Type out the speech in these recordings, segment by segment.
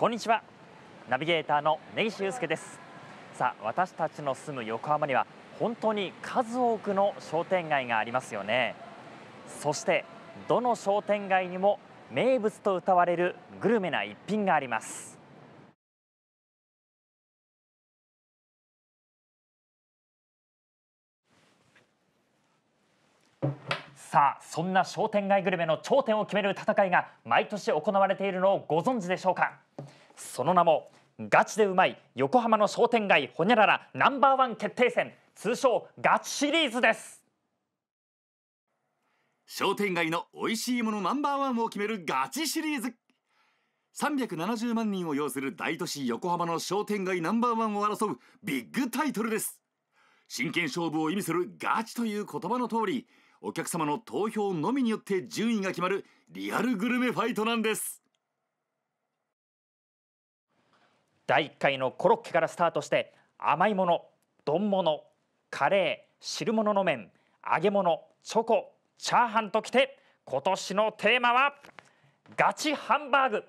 こんにちはナビゲーターの根岸祐介ですさあ私たちの住む横浜には本当に数多くの商店街がありますよねそしてどの商店街にも名物と謳われるグルメな一品がありますさあそんな商店街グルメの頂点を決める戦いが毎年行われているのをご存知でしょうかその名もガチでうまい横浜の商店街ほにゃららナンバーワン決定戦通称ガチシリーズです商店街の美味しいものナンバーワンを決めるガチシリーズ370万人を要する大都市横浜の商店街ナンバーワンを争うビッグタイトルです真剣勝負を意味するガチという言葉の通りお客様の投票のみによって順位が決まるリアルグルメファイトなんです第1回のコロッケからスタートして甘いもの丼物カレー汁物の麺揚げ物チョコチャーハンときて今年のテーマはガチハンバーグ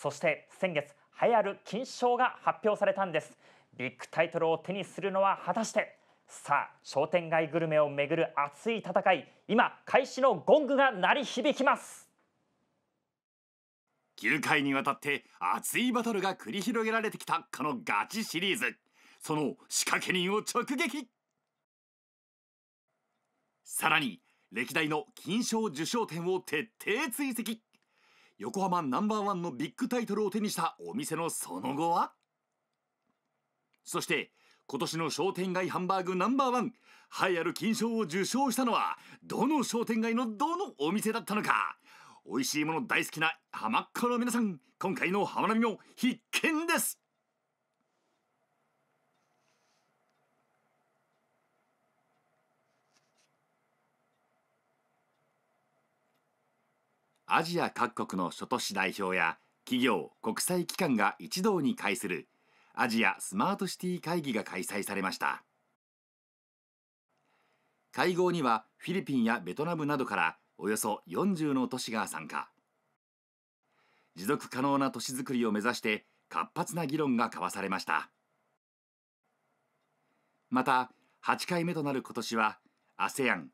そして先月流行る金賞が発表されたんですビッグタイトルを手にするのは果たしてさあ商店街グルメをめぐる熱い戦い今開始のゴングが鳴り響きます9回にわたって熱いバトルが繰り広げられてきたこのガチシリーズその仕掛け人を直撃さらに歴代の金賞受賞店を徹底追跡横浜ナンバーワンのビッグタイトルを手にしたお店のその後はそして今年の商店街ハンバーグナンバーワン栄えある金賞を受賞したのはどの商店街のどのお店だったのか美味しいもの大好きな浜っ子の皆さん今回の浜波も必見ですアジア各国の諸都市代表や企業国際機関が一堂に会するアジアスマートシティ会議が開催されました会合にはフィリピンやベトナムなどからおよそ40の都市が参加持続可能な都市づくりを目指して活発な議論が交わされましたまた8回目となる今年は ASEAN、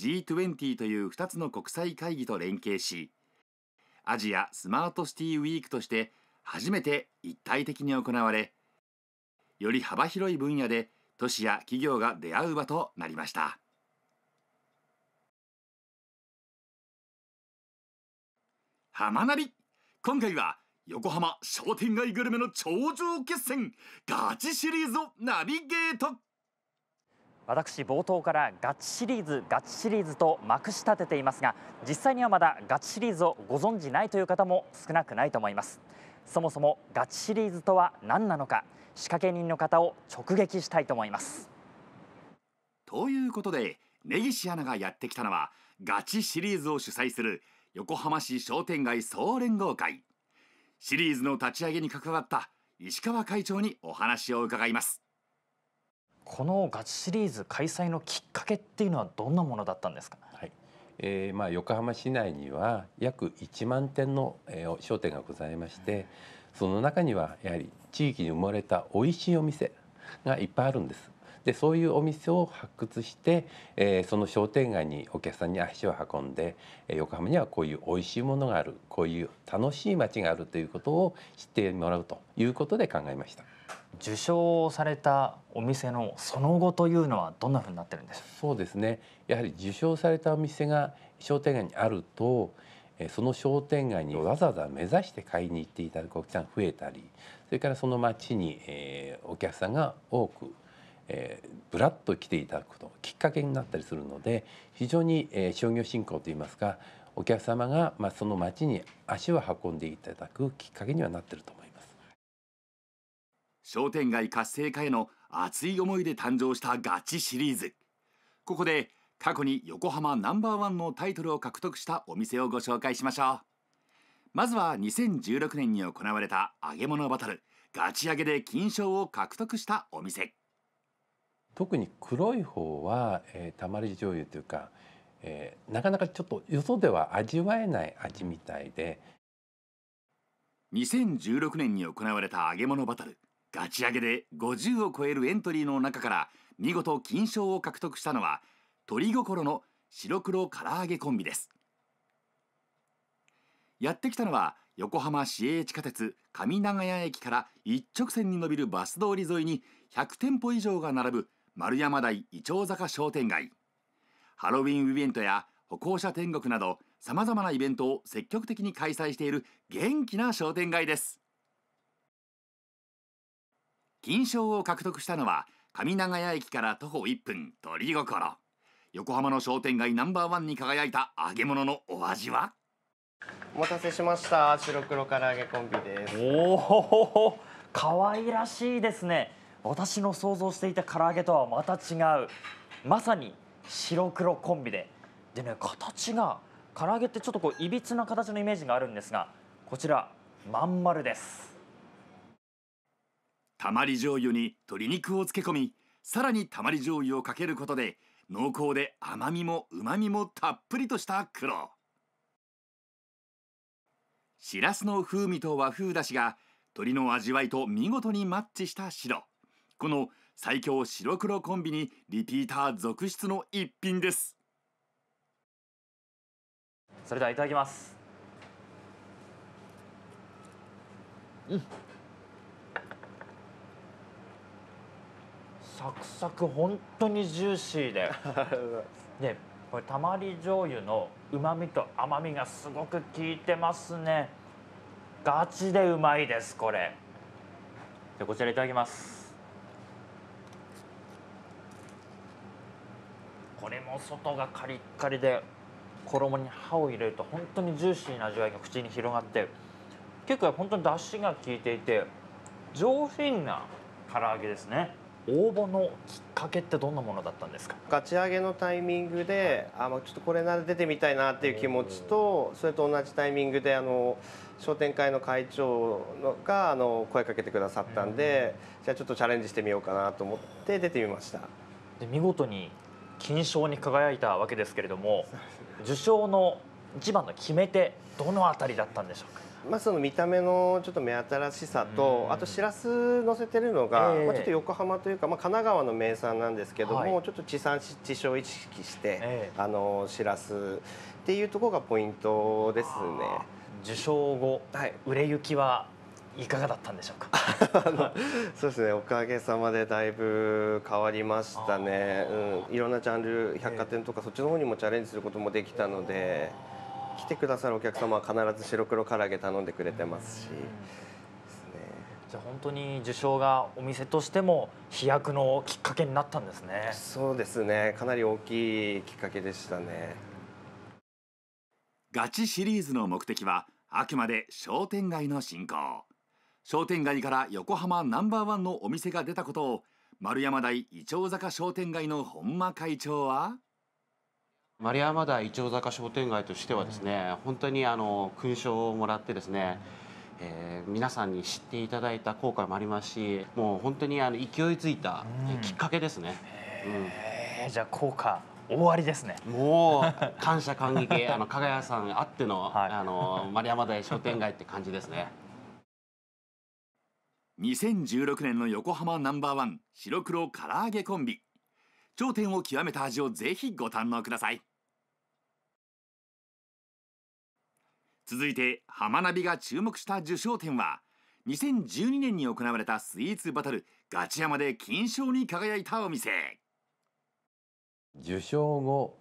G20 という2つの国際会議と連携しアジアスマートシティウィークとして初めて一体的に行われより幅広い分野で都市や企業が出会う場となりました浜なび今回は横浜商店街グルメの頂上決戦ガチシリーズをナビゲート私冒頭からガチシリーズガチシリーズとまくし立てていますが実際にはまだガチシリーズをご存じないという方も少なくないと思いますそもそもガチシリーズとは何なのか仕掛け人の方を直撃したいと思いますということで根岸アナがやってきたのはガチシリーズを主催する横浜市商店街総連合会シリーズの立ち上げに関わった石川会長にお話を伺いますこのガチシリーズ開催のきっかけっていうのはどんなものだったんですか、はい、えー、まあ、横浜市内には約1万店の、えー、商店がございましてその中にはやはり地域に生まれた美味しいお店がいっぱいあるんです。でそういうお店を発掘して、えー、その商店街にお客さんに足を運んで、えー、横浜にはこういう美味しいものがあるこういう楽しい街があるということを知ってもらうということで考えました。受賞されたお店のその後というのはどんなふうになってるんでしょうそうですねやはり受賞されたお店が商店街にあるとその商店街にわざわざ目指して買いに行っていただくお客さんが増えたりそれからその町に、えお客さんが多く、えぶらっと来ていただくこときっかけになったりするので非常に、え商業振興といいますかお客様が、まその町に足を運んでいただくきっかけにはなってると思います。商店街活性化への熱い思いで誕生したガチシリーズここで過去に横浜ナンバーワンのタイトルを獲得したお店をご紹介しましょうまずは2016年に行われた揚げ物バトルガチ揚げで金賞を獲得したお店特に黒い方は、えー、たまり醤油というか、えー、なかなかちょっとよそでは味わえない味みたいで2016年に行われた揚げ物バトルガチ上げで50を超えるエントリーの中から見事金賞を獲得したのは鳥心の白黒唐揚げコンビですやってきたのは横浜市営地下鉄上長屋駅から一直線に伸びるバス通り沿いに100店舗以上が並ぶ丸山台イチ坂商店街ハロウィンイベントや歩行者天国などさまざまなイベントを積極的に開催している元気な商店街です金賞を獲得したのは上長屋駅から徒歩1分鳥心横浜の商店街ナンバーワンに輝いた揚げ物のお味はお待たせしました白黒唐揚げコンビですおお可愛らしいですね私の想像していた唐揚げとはまた違うまさに白黒コンビででね形が唐揚げってちょっとこういびつな形のイメージがあるんですがこちらまん丸ですたまり醤油に鶏肉を漬け込みさらにたまり醤油をかけることで濃厚で甘みもうまみもたっぷりとした黒しらすの風味と和風だしが鶏の味わいと見事にマッチした白この最強白黒コンビにリピーター続出の一品ですそれではいただきますうんサクサク本当にジューシーでで これたまり醤油のうまみと甘みがすごく効いてますねガチでうまいですこれでこちらいただきますこれも外がカリッカリで衣に歯を入れると本当にジューシーな味わいが口に広がって結構本当に出汁が効いていて上品な唐揚げですね応募のきっかけってどんなものだったんですかガチ上げのタイミングで、はい、あちょっとこれなら出てみたいなっていう気持ちとそれと同じタイミングであの商店会の会長のがあの声かけてくださったんでじゃあちょっとチャレンジしてみようかなと思って出てみましたで見事に金賞に輝いたわけですけれども受賞の一番の決め手どのあたりだったんでしょうかまあ、その見た目のちょっと目新しさと、あとしらす乗せてるのが、まあ、ちょっと横浜というか、まあ、神奈川の名産なんですけども、はい、ちょっと地産地消を意識して、えー、あのしらすっていうところがポイントですね。受賞後、はい、売れ行きはいかがだったんでしょうか そうですねおかげさまでだいぶ変わりましたね、うん、いろんなジャンル百貨店とかそっちの方にもチャレンジすることもできたので。来てくださるお客様は必ず白黒唐揚げ頼んでくれてますし、うんじゃあ本当に受賞がお店としても飛躍のきっかけになったんですねそうですねかなり大きいきっかけでしたねガチシリーズの目的はあくまで商店街の振興商店街から横浜ナンバーワンのお店が出たことを丸山台いちょう坂商店街の本間会長は丸山台一丁坂商店街としてはですね、本当にあの勲章をもらってですね、えー、皆さんに知っていただいた効果もありますしもう本当にあの勢いついたきっかけですね。うん、じゃあ効果終わりですねもう感謝感激 あの加賀屋さんあっての,、はい、あの丸山台商店街って感じですね。2016年の横浜ナンバーワン白黒唐揚げコンビ頂点を極めた味をぜひご堪能ください続いて浜ナビが注目した受賞点は2012年に行われたスイーツバトルガチ山で金賞に輝いたお店受賞後、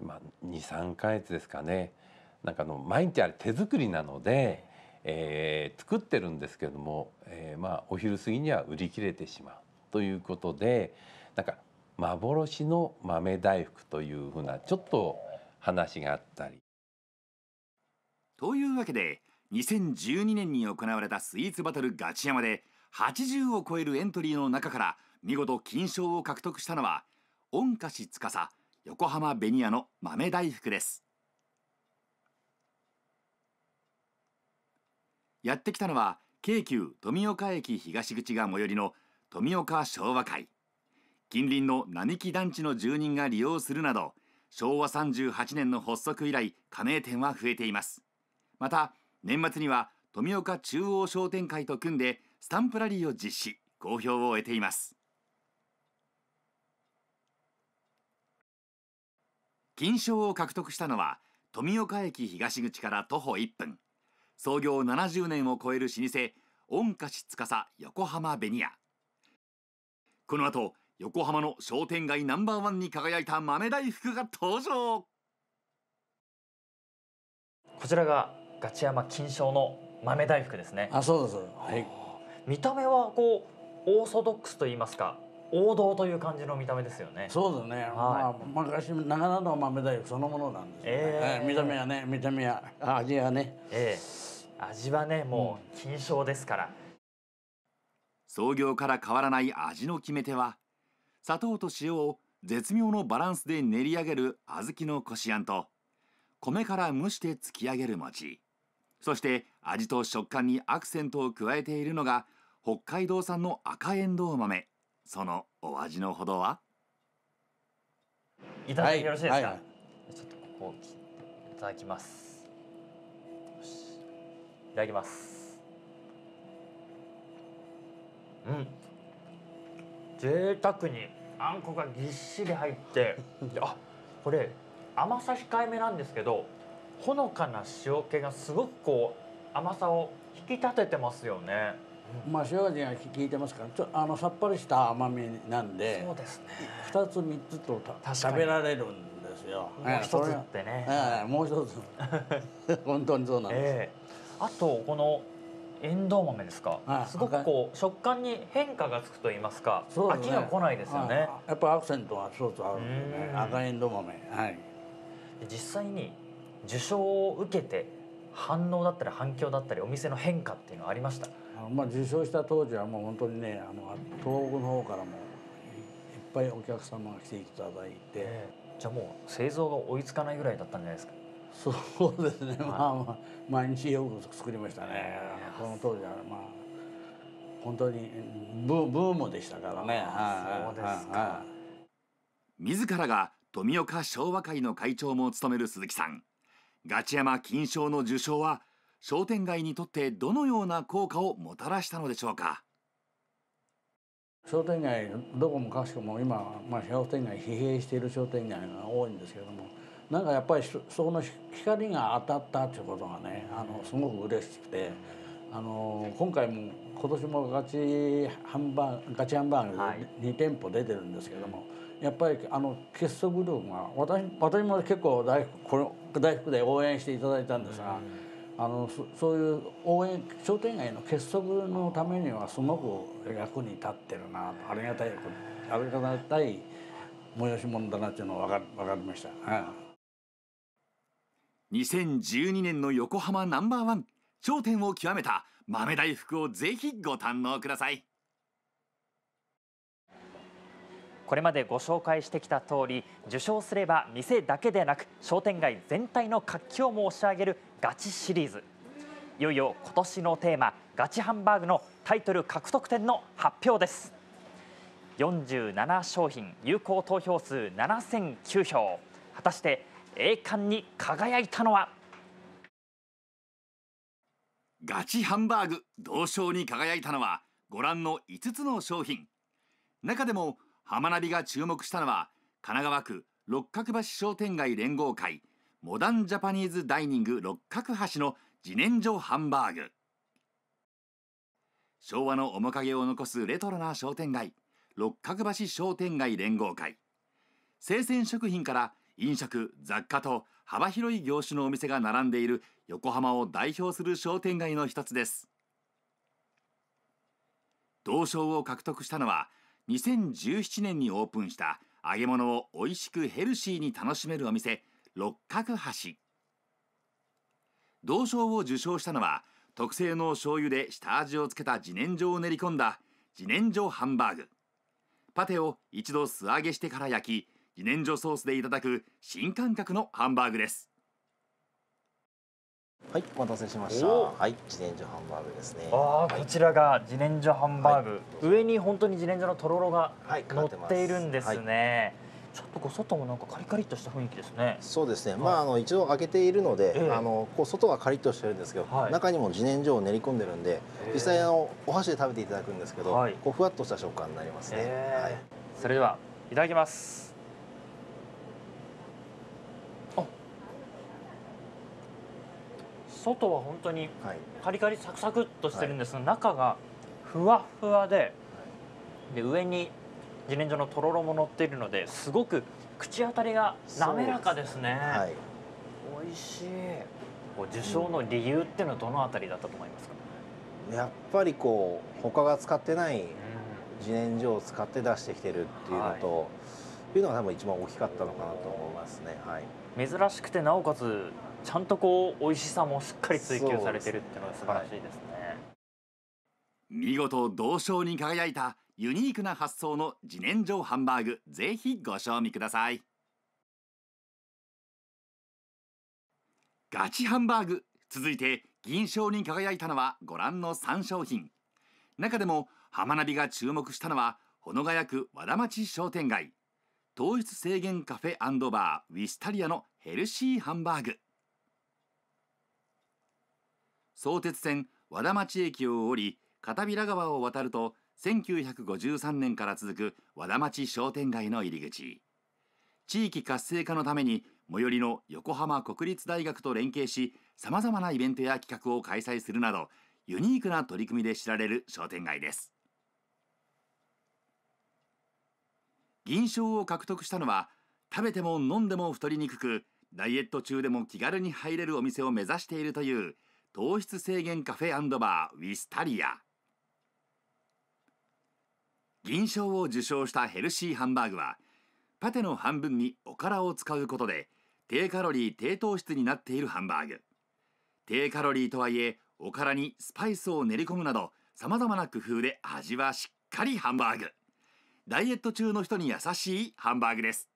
まあ、23か月ですかねなんかあの毎日あれ手作りなので、えー、作ってるんですけども、えー、まあお昼過ぎには売り切れてしまうということでなんか幻の豆大福というふうなちょっと話があったりというわけで2012年に行われたスイーツバトルガチ山で80を超えるエントリーの中から見事金賞を獲得したのは御菓子司横浜ベニの豆大福ですやってきたのは京急富岡駅東口が最寄りの富岡昭和会近隣の並木団地の住人が利用するなど昭和38年の発足以来加盟店は増えていますまた年末には富岡中央商店会と組んでスタンプラリーを実施好評を得ています金賞を獲得したのは富岡駅東口から徒歩1分創業70年を超える老舗御菓子司横浜ベニヤこの後横浜の商店街ナンバーワンに輝いた豆大福が登場こちらがガチ山金賞の豆大福ですねあそうですはい見た目はこうオーソドックスと言いますか王道という感じの見た目ですよね。そうですね。はい、まあ昔長野の豆大福そのものなんですね、えー、見た目はね、見た目は味はね。えー、味はね、もう金賞ですから、うん、創業から変わらない味の決め手は、砂糖と塩を絶妙のバランスで練り上げる小豆のこしあんと、米から蒸して突き上げる餅。そして味と食感にアクセントを加えているのが北海道産の赤えんどう豆そのお味のほどはいただいてよろしいですか、はいはい、ちょっとここを切っていただきますいただきますうん贅沢にあんこがぎっしり入って あこれ甘さ控えめなんですけどほのかな塩気がすごくこう甘さを引き立ててますよね。まあ塩味が効いてますからちょあのさっぱりした甘みなんでそうです、ね、2つ3つと食べられるんですよ。もう一つってね。ええもう一つ 本当にそうなんです。えー、あとこのえんどう豆ですか、はい、すごくこう食感に変化がつくと言いますか、すね、飽きが来ないですよね、はい、やっぱアクセントが一つあるんでね赤エんどう豆はい実際に受賞を受けて反応だったり反響だったりお店の変化っていうのはありましたまあ、受賞した当時はもう本当にねあの東北の方からもいっぱいお客様が来ていただいて、えー、じゃあもう製造が追いつかないぐらいだったんじゃないですかそうですね、はい、まあまあ毎日よく作りましたねこの当時はまあ本当にブブームでしたからねそうですか、はい、自らが富岡昭和会の会長も務める鈴木さんガチ山金賞の受賞は商店街にとってどのような効果をもたらしたのでしょうか商店街どこもかしこも今、まあ、商店街疲弊している商店街が多いんですけれどもなんかやっぱりその光が当たったっていうことがねあのすごく嬉しくてあの今回も今年もガチハンバーガチハンバーグ2店舗出てるんですけども、はいやっぱりあの結束力が私私も結構大福これ大福で応援していただいたんですが、うん、あのそういう応援商店街の結束のためにはすごく役に立ってるなとありがたいありがたい催し物だなっていうのは分か分かりました、うん、2012年の横浜ナンバーワン頂点を極めた豆大福をぜひご堪能ください。これまでご紹介してきた通り受賞すれば店だけでなく商店街全体の活気を申し上げるガチシリーズいよいよ今年のテーマガチハンバーグのタイトル獲得点の発表です47商品有効投票数7009票果たして栄冠に輝いたのはガチハンバーグ同賞に輝いたのはご覧の5つの商品中でも浜ナビが注目したのは神奈川区六角橋商店街連合会モダンジャパニーズダイニング六角橋の自然薯ハンバーグ昭和の面影を残すレトロな商店街六角橋商店街連合会生鮮食品から飲食雑貨と幅広い業種のお店が並んでいる横浜を代表する商店街の一つです銅賞を獲得したのは2017年にオープンした揚げ物を美味しくヘルシーに楽しめるお店六角橋銅賞を受賞したのは特製の醤油で下味をつけた自然薯を練り込んだ自然薯ハンバーグパテを一度素揚げしてから焼き自然薯ソースでいただく新感覚のハンバーグですはい、お待たせしました。はい、自然薯ハンバーグですね。ああ、こちらが自然薯ハンバーグ、はい、上に本当に自然薯のとろろが乗っているんですね。はい、ちょっとこう外もなんかカリカリとした雰囲気ですね。そうですね。まああの一度開けているので、えー、あのこう外はカリッとしてるんですけど、はい、中にも自然薯を練り込んでるんで、実際あのお箸で食べていただくんですけど、こうふわっとした食感になりますね。えー、はい。それではいただきます。外は本当にカリカリサクサクっとしてるんですが、中がふわふわでで上に自然薯のとろろも乗っているのですごく口当たりが滑らかですねはい、美味しい受賞の理由っていうのはどのあたりだったと思いますか、やっぱりこう他が使ってない自然薯を使って出してきてるっていうのと、はい、いうのが多分一番大きかったのかなと思いますね、はい、珍しくてなおかつちゃんとこう美味しさもしっかり追求されてるっていうのが素晴らしいですね、はい、見事銅賞に輝いたユニークな発想の自然薯ハンバーグぜひご賞味くださいガチハンバーグ続いて銀賞に輝いたのはご覧の3商品中でも浜なびが注目したのは保土ヶ谷区和田町商店街糖質制限カフェバーウィスタリアのヘルシーハンバーグ相鉄線和田町駅を降り片平川を渡ると1953年から続く和田町商店街の入り口地域活性化のために最寄りの横浜国立大学と連携しさまざまなイベントや企画を開催するなどユニークな取り組みで知られる商店街です銀賞を獲得したのは食べても飲んでも太りにくくダイエット中でも気軽に入れるお店を目指しているという糖質制限カフェバーウィスタリア銀賞を受賞したヘルシーハンバーグはパテの半分におからを使うことで低カロリー低糖質になっているハンバーグ低カロリーとはいえおからにスパイスを練り込むなどさまざまな工夫で味はしっかりハンバーグダイエット中の人に優しいハンバーグです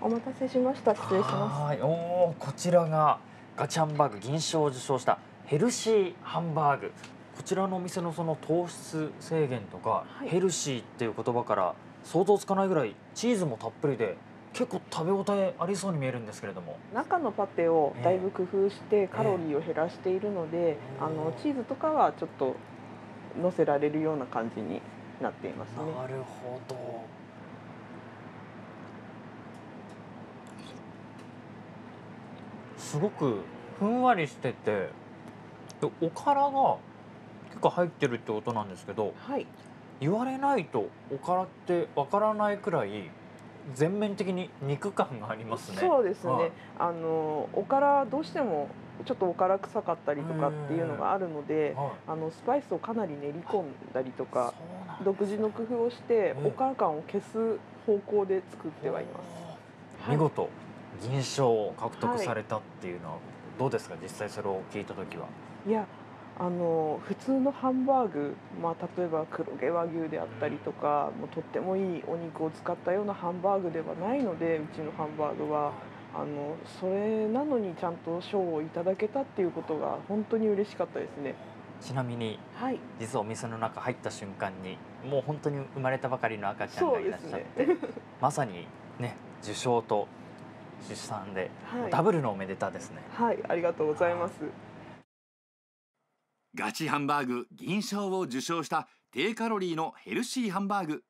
お待たせしました失礼しますはいおおこちらがガチハンバーグ銀賞を受賞したヘルシーハンバーグこちらのお店のその糖質制限とか、はい、ヘルシーっていう言葉から想像つかないぐらいチーズもたっぷりで結構食べ応えありそうに見えるんですけれども中のパテをだいぶ工夫してカロリーを減らしているので、あのチーズとかはちょっと乗せられるような感じになっていますね。なるほどすごくふんわりしててでおからが結構入ってるってことなんですけど、はい、言われないとおからってわからないくらい全面的に肉感がありますね。そうですね。はい、あのおからどうしてもちょっとおから臭かったりとかっていうのがあるので、はい、あのスパイスをかなり練り込んだりとか、ね、独自の工夫をしておから感を消す方向で作ってはいます。はい、見事銀賞を獲得されたっていうのは、はい、どうですか実際それを聞いた時はいやあの普通のハンバーグ、まあ、例えば黒毛和牛であったりとかもうとってもいいお肉を使ったようなハンバーグではないのでうちのハンバーグはあのそれなのにちゃんと賞をいただけたっていうことが本当に嬉しかったですねちなみに、はい、実はお店の中入った瞬間にもう本当に生まれたばかりの赤ちゃんがいらっしゃって、ね、まさにね受賞と出産で、はい、ダブルのおめでたですねはいありがとうございますガチハンバーグ銀賞を受賞した低カロリーのヘルシーハンバーグ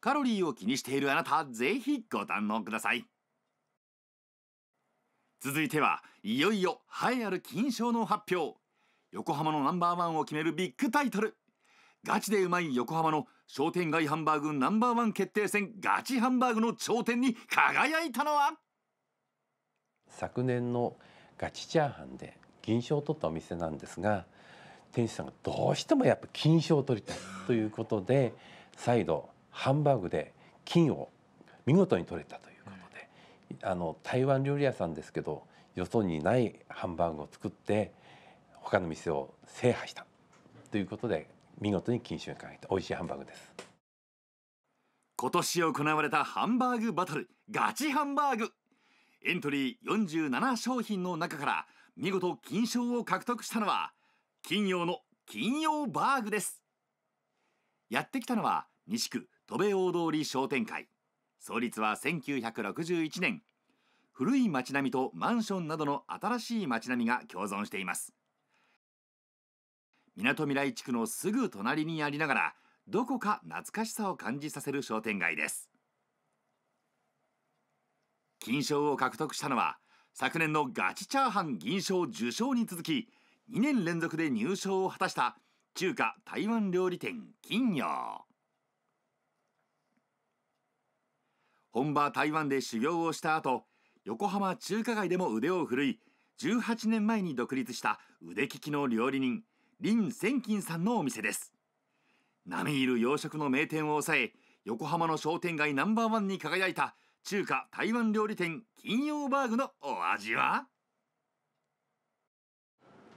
カロリーを気にしているあなたぜひご堪能ください続いてはいよいよ栄えある金賞の発表横浜のナンバーワンを決めるビッグタイトルガチでうまい横浜の商店街ハンバーグナンバーワン決定戦ガチハンバーグの頂点に輝いたのは昨年のガチチャーハンで銀賞を取ったお店なんですが店主さんがどうしてもやっぱ金賞を取りたいということで再度ハンバーグで金を見事に取れたということで、あの台湾料理屋さんですけどよそにないハンバーグを作って他の店を制覇したということで見事に金賞に輝いた美味しいハンバーグです。今年行われたハンバーグバトルガチハンバーグエントリー47商品の中から見事金賞を獲得したのは金曜の金曜バーグですやってきたのは西区戸部大通商店会創立は1961年古い町並みとマンションなどの新しい町並みが共存していますみなとみらい地区のすぐ隣にありながらどこか懐かしさを感じさせる商店街です金賞を獲得したのは昨年のガチチャーハン銀賞受賞に続き2年連続で入賞を果たした中華台湾料理店金陽本場台湾で修行をした後横浜中華街でも腕を振るい18年前に独立した腕利きの料理人林千金さんのお店です並みいる洋食の名店を抑え横浜の商店街ナンバーワンに輝いた中華台湾料理店金曜バーグのお味は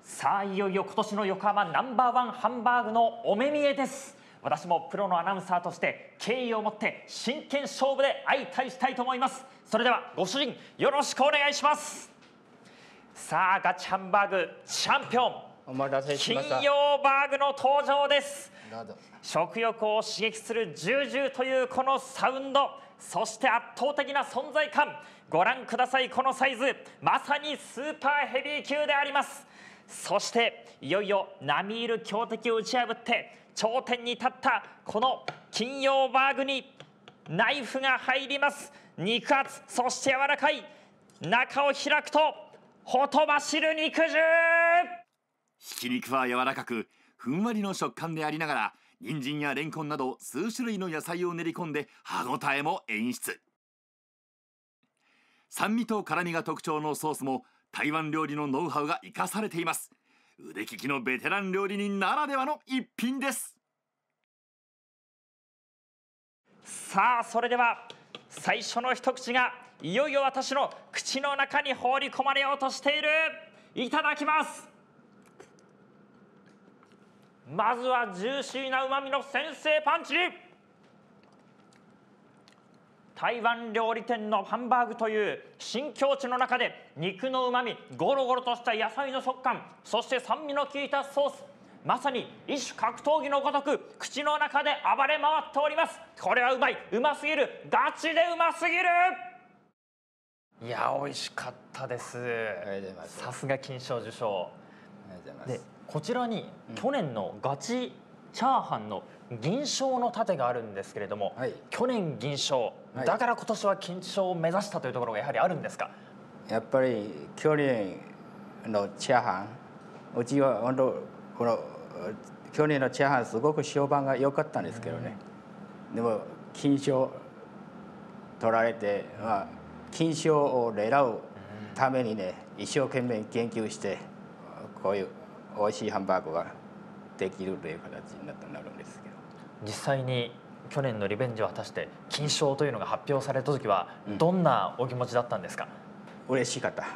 さあいよいよ今年の横浜ナンバーワンハンバーグのお目見えです私もプロのアナウンサーとして敬意を持って真剣勝負で相対したいと思いますそれではご主人よろしくお願いしますさあガチハンバーグチャンピオンお待たせしました金曜バーグの登場です食欲を刺激するジュージューというこのサウンドそして圧倒的な存在感ご覧くださいこのサイズまさにスーパーヘビー級でありますそしていよいよ並みいる強敵を打ち破って頂点に立ったこの金曜バーグにナイフが入ります肉厚そして柔らかい中を開くとほとばしる肉汁ひき肉は柔らかくふんわりの食感でありながら人参やレンコンなど数種類の野菜を練り込んで歯ごたえも演出酸味と辛みが特徴のソースも台湾料理のノウハウが生かされています腕利きのベテラン料理人ならではの一品ですさあそれでは最初の一口がいよいよ私の口の中に放り込まれようとしているいただきますまずはジューシーなうまみの先制パンチ台湾料理店のハンバーグという新境地の中で肉のうまみゴロゴロとした野菜の食感そして酸味の効いたソースまさに一種格闘技のごとく口の中で暴れ回っておりますこれはうまいうますぎるガチでうますぎるいや美味しかったですさすが金賞受賞すこちらに去年のガチチャーハンの銀賞の盾があるんですけれども、はい、去年銀賞だから今年は金賞を目指したというところがやはりあるんですかやっぱり去年のチャーハンうちは本当この去年のチャーハンすごく評判が良かったんですけどね、うん、でも金賞取られて、まあ、金賞を狙うためにね一生懸命研究してこういう美味しいハンバーグができるという形になっなるんですけど実際に去年のリベンジを果たして金賞というのが発表された時はどんなお気持ちだったんですか、うん、嬉しかった、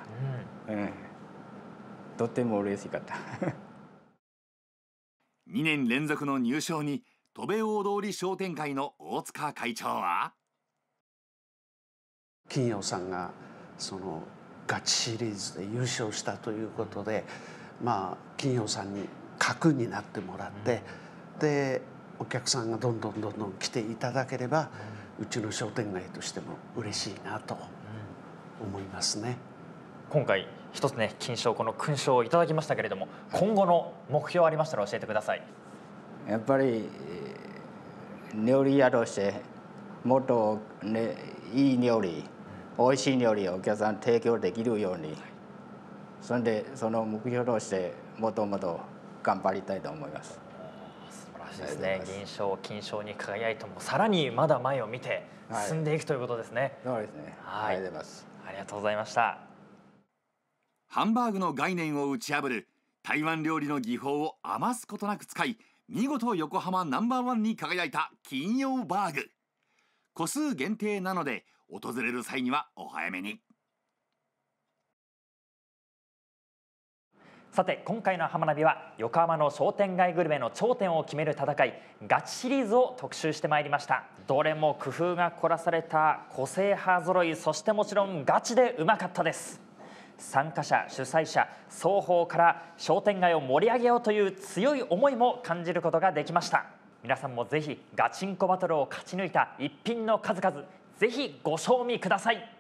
うん、うん、とても嬉しかった 二年連続の入賞に戸部大通り商店会の大塚会長は金曜さんがそのガチシリーズで優勝したということでまあ企業さんに核になってもらって、でお客さんがどんどんどんどん来ていただければ、うちの商店街としても嬉しいなと思いますね。今回一つね金賞この勲章をいただきましたけれども、今後の目標ありましたら教えてください。やっぱり料理屋としてもっと、ね、いい料理美味しい料理をお客さん提供できるようにそれでその目標としてもともと頑張りたいと思います。素晴らしいですね。銀賞、金賞に輝いてもさらにまだ前を見て進んでいくということですね。はい、そうですね。はい、ありがとうございました。ハンバーグの概念を打ち破る台湾料理の技法を余すことなく使い、見事横浜ナンバーワンに輝いた金曜バーグ。個数限定なので訪れる際にはお早めに。さて今回の「浜ナビ」は横浜の商店街グルメの頂点を決める戦いガチシリーズを特集してまいりましたどれも工夫が凝らされた個性派揃いそしてもちろんガチでうまかったです参加者主催者双方から商店街を盛り上げようという強い思いも感じることができました皆さんもぜひガチンコバトルを勝ち抜いた一品の数々ぜひご賞味ください